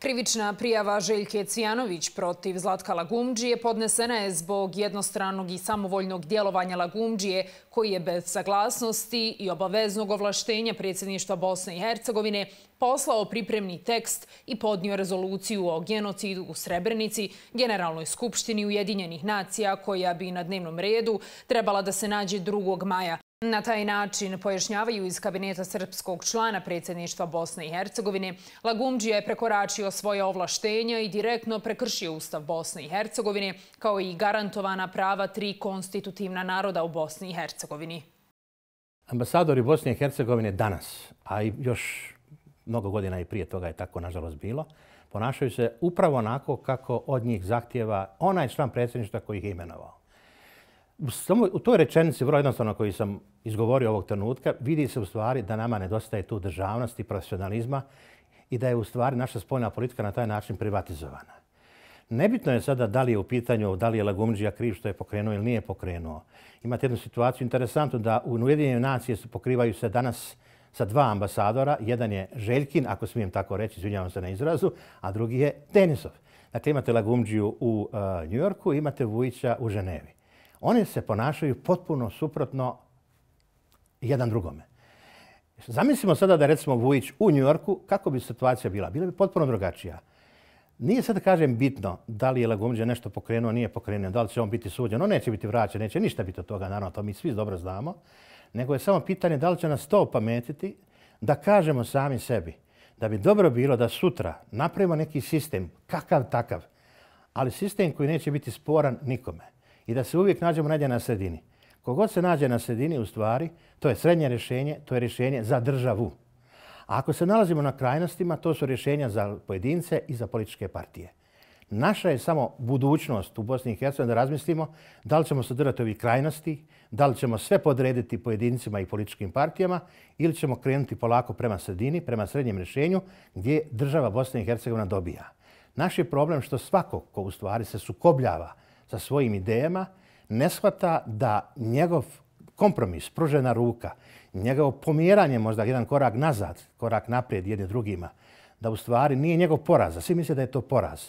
Krivična prijava Željke Cijanović protiv Zlatka Lagumđije podnesena je zbog jednostranog i samovoljnog djelovanja Lagumđije koji je bez saglasnosti i obaveznog ovlaštenja predsjedništva Bosne i Hercegovine poslao pripremni tekst i podnio rezoluciju o genocidu u Srebrenici Generalnoj skupštini Ujedinjenih nacija koja bi na dnevnom redu trebala da se nađe 2. maja. Na taj način pojašnjavaju iz kabineta srpskog člana predsjedništva Bosne i Hercegovine, Lagumđija je prekoračio svoje ovlaštenja i direktno prekršio Ustav Bosne i Hercegovine, kao i garantovana prava tri konstitutivna naroda u Bosni i Hercegovini. Ambasadori Bosne i Hercegovine danas, a još mnogo godina i prije toga je tako nažalost bilo, ponašaju se upravo onako kako od njih zahtjeva onaj član predsjedništva koji ih imenovao samo u toj rečenici, vrlo jednostavno koji sam izgovorio ovog trenutka, vidi se u stvari da nama nedostaje tu državnost i profesionalizma i da je u stvari naša spoljna politika na taj način privatizovana. Nebitno je sada da li je u pitanju da li je Lagumđija kriv što je pokrenuo ili nije pokrenuo. Imate jednu situaciju interesantnu da u Ujedinjenju nacije se pokrivaju se danas sa dva ambasadora. Jedan je Željkin, ako smijem tako reći, izvinjavam se na izrazu, a drugi je Denisov. Dakle, imate Lagumđiju u uh, New Yorku, imate Vujića u Ženevi one se ponašaju potpuno suprotno jedan drugome. Zamislimo sada da recimo Vujić u New Yorku, kako bi situacija bila? Bila bi potpuno drugačija. Nije sad, kažem, bitno da li je Lagumđe nešto pokrenuo, nije pokrenuo, da li će on biti suđen. On neće biti vraćen, neće ništa biti od toga, naravno, to mi svi dobro znamo. Nego je samo pitanje da li će nas to pametiti da kažemo sami sebi da bi dobro bilo da sutra napravimo neki sistem, kakav takav, ali sistem koji neće biti sporan nikome i da se uvijek nađemo negdje na sredini. Kogod se nađe na sredini, u stvari, to je srednje rješenje, to je rješenje za državu. A ako se nalazimo na krajnostima, to su rješenja za pojedince i za političke partije. Naša je samo budućnost u Bosni i Hercegovini da razmislimo da li ćemo sadrati ovih krajnosti, da li ćemo sve podrediti pojedincima i političkim partijama ili ćemo krenuti polako prema sredini, prema srednjem rješenju gdje država Bosne i Hercegovina dobija. Naš je problem što svako ko u stvari se sukobljava sa svojim idejama, ne shvata da njegov kompromis, pružena ruka, njegovo pomjeranje možda jedan korak nazad, korak naprijed jedne drugima, da u stvari nije njegov poraz, a svi misle da je to poraz.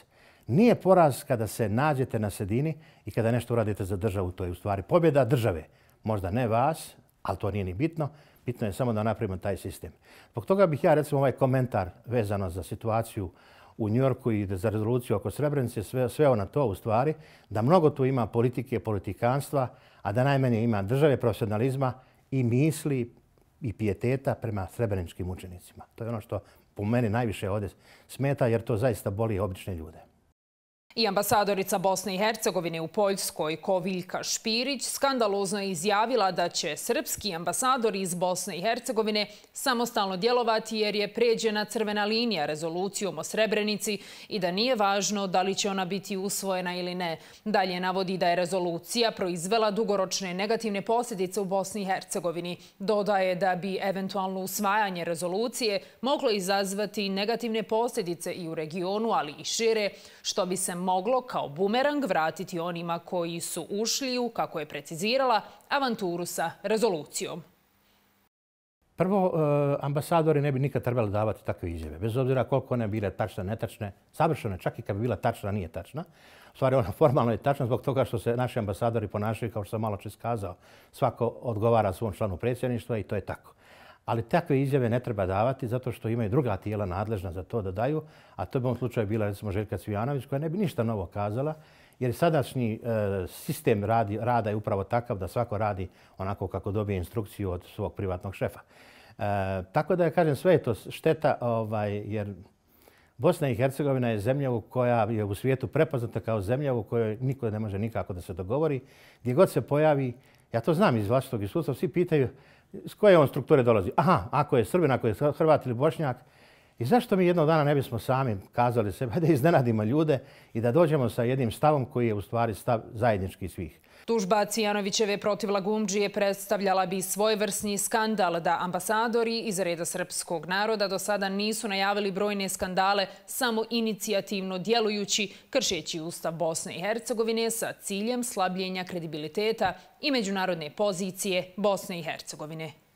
Nije poraz kada se nađete na sredini i kada nešto uradite za državu. To je u stvari pobjeda države. Možda ne vas, ali to nije ni bitno. Bitno je samo da napravimo taj sistem. Zbog toga bih ja recimo ovaj komentar vezano za situaciju u Njorku i za rezoluciju oko Srebrenice, sve, sve ona to u stvari, da mnogo tu ima politike, politikanstva, a da najmanje ima države, profesionalizma i misli i pijeteta prema srebreničkim učenicima. To je ono što po meni najviše ovdje smeta jer to zaista boli obične ljude. I ambasadorica Bosne i Hercegovine u Poljskoj, Koviljka Špirić, skandalozno je izjavila da će srpski ambasador iz Bosne i Hercegovine samostalno djelovati jer je pređena crvena linija rezolucijom o Srebrenici i da nije važno da li će ona biti usvojena ili ne. Dalje navodi da je rezolucija proizvela dugoročne negativne posljedice u Bosni i Hercegovini. Dodaje da bi eventualno usvajanje rezolucije moglo izazvati negativne posljedice i u regionu, ali i šire, što bi se moglo kao bumerang vratiti onima koji su ušli u, kako je precizirala, avanturu sa rezolucijom. Prvo, e, ambasadori ne bi nikad trebali davati takve izjave, bez obzira koliko one bile tačne, netačne, savršene, čak i kad bi bila tačna, nije tačna. U stvari, ona formalno je tačna zbog toga što se naši ambasadori ponašaju, kao što sam malo čest kazao, svako odgovara svom članu predsjedništva i to je tako ali takve izjave ne treba davati zato što imaju druga tijela nadležna za to da daju, a to bi u ovom slučaju bila recimo Željka Cvijanović koja ne bi ništa novo kazala, jer sadašnji e, sistem radi, rada je upravo takav da svako radi onako kako dobije instrukciju od svog privatnog šefa. E, tako da, ja kažem, sve je to šteta, ovaj, jer Bosna i Hercegovina je zemlja koja je u svijetu prepoznata kao zemlja u kojoj niko ne može nikako da se dogovori. Gdje god se pojavi, ja to znam iz vlastnog iskustva, svi pitaju S koje on strukture dolazi? Aha, ako je Srbin, ako je Hrvat ili Bošnjak, I zašto mi jednog dana ne bismo sami kazali sebe da iznenadimo ljude i da dođemo sa jednim stavom koji je u stvari stav zajednički svih. Tužba Cijanovićeve protiv Lagumđije predstavljala bi svojevrsni skandal da ambasadori iz reda srpskog naroda do sada nisu najavili brojne skandale samo inicijativno djelujući, kršeći Ustav Bosne i Hercegovine sa ciljem slabljenja kredibiliteta i međunarodne pozicije Bosne i Hercegovine.